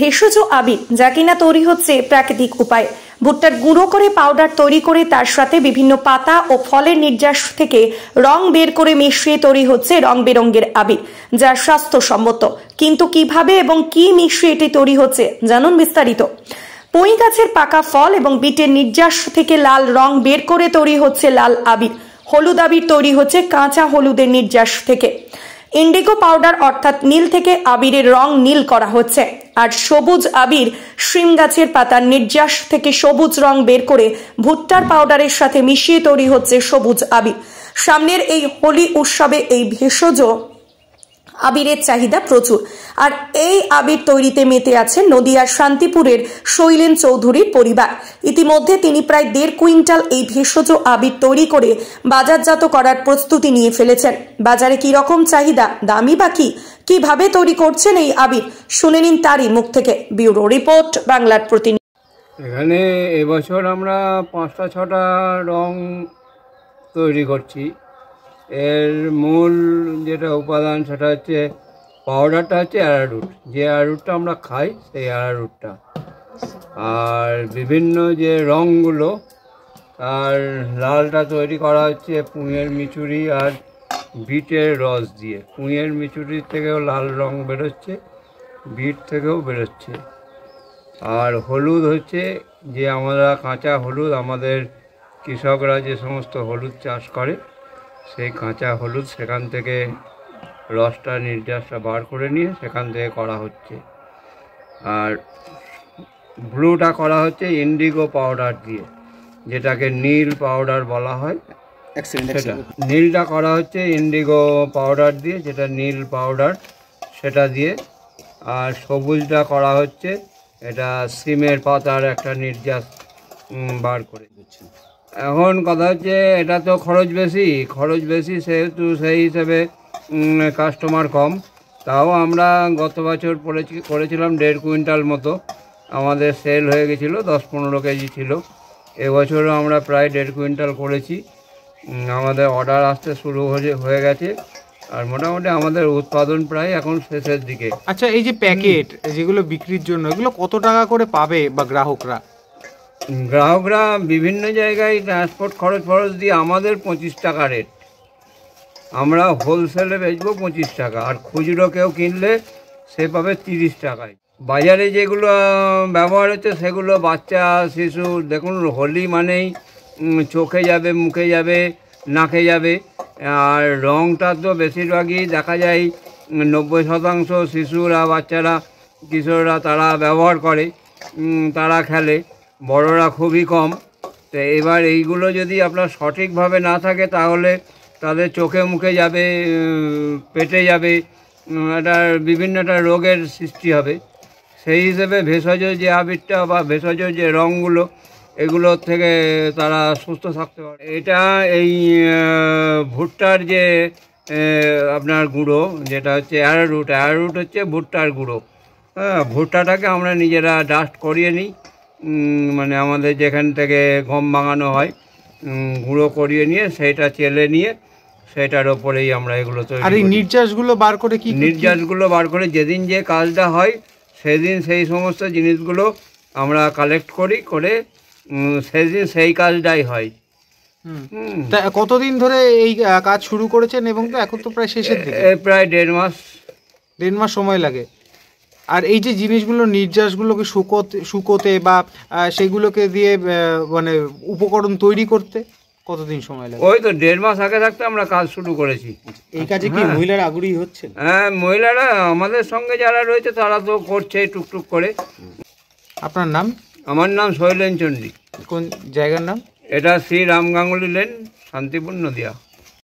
ভেষজ আবির যা কিনা তৈরি হচ্ছে প্রাকৃতিক উপায় ভুট্টার গুঁড়ো করে পাউডার তৈরি করে তার সাথে বিভিন্ন পাতা ও ফলের নির্যাস থেকে রং বের করে মিশিয়ে তৈরি হচ্ছে রং বেরঙ্গের আবির যা স্বাস্থ্যসম্মত কিন্তু কিভাবে এবং কি মিশিয়ে এটি তৈরি হচ্ছে জানুন বিস্তারিত পই গাছের পাকা ফল এবং বিটের নির্যাস থেকে লাল রং বের করে তৈরি হচ্ছে লাল আবির হলুদ আবির তৈরি হচ্ছে কাঁচা হলুদের নির্যাস থেকে ইন্ডিগো পাউডার অর্থাৎ নীল থেকে আবিরের রং নীল করা হচ্ছে আর সবুজ আবির শিম গাছের পাতার নির্যাস থেকে সবুজ রং বের করে ভুট্টার পাউডারের সাথে মিশিয়ে তৈরি হচ্ছে সবুজ আবির সামনের এই হোলি উৎসবে এই ভেষজ আবিরের চাহিদা প্রচুর আর এই আবির তৈরিতে মেতে আছেন নদিয়ার শান্তিপুরের শৈলেন চৌধুরীর পরিবার ইতিমধ্যে তিনি প্রায় দেড় কুইন্টাল এই ভেষজ আবির তৈরি করে বাজারজাত করার প্রস্তুতি নিয়ে ফেলেছেন বাজারে কি রকম চাহিদা দামি বা কি কিভাবে তৈরি করছেন এই আবির শুনে নিন তারই মুখ থেকে ব্যুরো রিপোর্ট বাংলার প্রতিনিধি এখানে এবছর আমরা পাঁচটা ছটা রং তৈরি করছি এর মূল যেটা উপাদান সেটা হচ্ছে পাউডারটা হচ্ছে অ্যারারুট যে অ্যারারুটটা আমরা খাই সেই অ্যারারুটটা আর বিভিন্ন যে রঙগুলো আর লালটা তৈরি করা হচ্ছে পুঁয়ের মিচুরি আর বিটের রস দিয়ে পুঁয়ের মিচুরির থেকেও লাল রং বেরোচ্ছে বিট থেকেও বেরোচ্ছে আর হলুদ হচ্ছে যে আমরা কাঁচা হলুদ আমাদের কৃষকরা যে সমস্ত হলুদ চাষ করে সেই কাঁচা হলুদ সেখান থেকে রসটা নির্যাসটা বার করে নিয়ে সেখান থেকে করা হচ্ছে আর ব্লুটা করা হচ্ছে ইন্ডিগো পাউডার দিয়ে যেটাকে নীল পাউডার বলা হয় সেটা নীলটা করা হচ্ছে ইন্ডিগো পাউডার দিয়ে যেটা নীল পাউডার সেটা দিয়ে আর সবুজটা করা হচ্ছে এটা সিমের পাতার একটা নির্যাস বার করে দিচ্ছে এখন কথা হচ্ছে এটা তো খরচ বেশি খরচ বেশি সেহেতু সেই হিসেবে কাস্টমার কম তাও আমরা গত বছর করেছিলাম দেড় কুইন্টাল মতো আমাদের সেল হয়ে গেছিলো দশ পনেরো কেজি ছিল এবছরও আমরা প্রায় দেড় কুইন্টাল করেছি আমাদের অর্ডার আসতে শুরু হয়ে গেছে আর মোটামুটি আমাদের উৎপাদন প্রায় এখন শেষের দিকে আচ্ছা এই যে প্যাকেট যেগুলো বিক্রির জন্য এগুলো কত টাকা করে পাবে বা গ্রাহকরা গ্রাহকরা বিভিন্ন জায়গায় ট্রান্সপোর্ট খরচ ফরচ দিয়ে আমাদের পঁচিশ টাকা রেট আমরা হোলসেলে বেচবো পঁচিশ টাকা আর খুচরো কেউ কিনলে সে পাবে তিরিশ টাকায় বাজারে যেগুলো ব্যবহার হচ্ছে সেগুলো বাচ্চা শিশু দেখুন হোলি মানেই চোখে যাবে মুখে যাবে নাকে যাবে আর রঙটা তো বেশিরভাগই দেখা যায় নব্বই শতাংশ শিশুরা বাচ্চারা কিশোররা তারা ব্যবহার করে তারা খেলে বড়রা খুবই কম তো এবার এইগুলো যদি আপনার সঠিকভাবে না থাকে তাহলে তাদের চোখে মুখে যাবে পেটে যাবে একটা বিভিন্নটা রোগের সৃষ্টি হবে সেই হিসেবে ভেষজ যে আবিরটা বা ভেষজ যে রঙগুলো এগুলো থেকে তারা সুস্থ থাকতে পারে এটা এই ভুট্টার যে আপনার গুঁড়ো যেটা হচ্ছে অ্যারারুট অ্যারারুট হচ্ছে ভুট্টার গুঁড়ো হ্যাঁ ভুট্টাটাকে আমরা নিজেরা ডাস্ট করিয়ে নিই মানে আমাদের যেখান থেকে গম ভাঙানো হয় গুঁড়ো করিয়ে নিয়ে সেটা চেলে নিয়ে সেটার ওপরেই আমরা এগুলো তৈরি আর এই নির্যাসগুলো বার করে কি নির্যাসগুলো বার করে যেদিন যে কাজটা হয় সেদিন সেই সমস্ত জিনিসগুলো আমরা কালেক্ট করি করে সেদিন সেই কাজটাই হয় তা কতদিন ধরে এই কাজ শুরু করেছেন এবং তো এখন তো প্রায় শেষের দিকে প্রায় দেড় মাস দেড় মাস সময় লাগে আর এই যে জিনিসগুলো নির্যাসগুলোকে শুকোতে শুকোতে বা সেগুলোকে দিয়ে মানে উপকরণ তৈরি করতে কতদিন সময় লাগে ওই তো দেড় মাস আগে থাকতে আমরা কাজ শুরু করেছি এই কাজে কি হ্যাঁ। মহিলারা আগ্রহী হচ্ছে হ্যাঁ মহিলারা আমাদের সঙ্গে যারা রয়েছে তারা তো করছে টুকটুক করে আপনার নাম আমার নাম শৈলেন চন্ডী কোন জায়গার নাম এটা শ্রী রাম গাঙ্গুলি লেন শান্তিপূর্ণ নদিয়া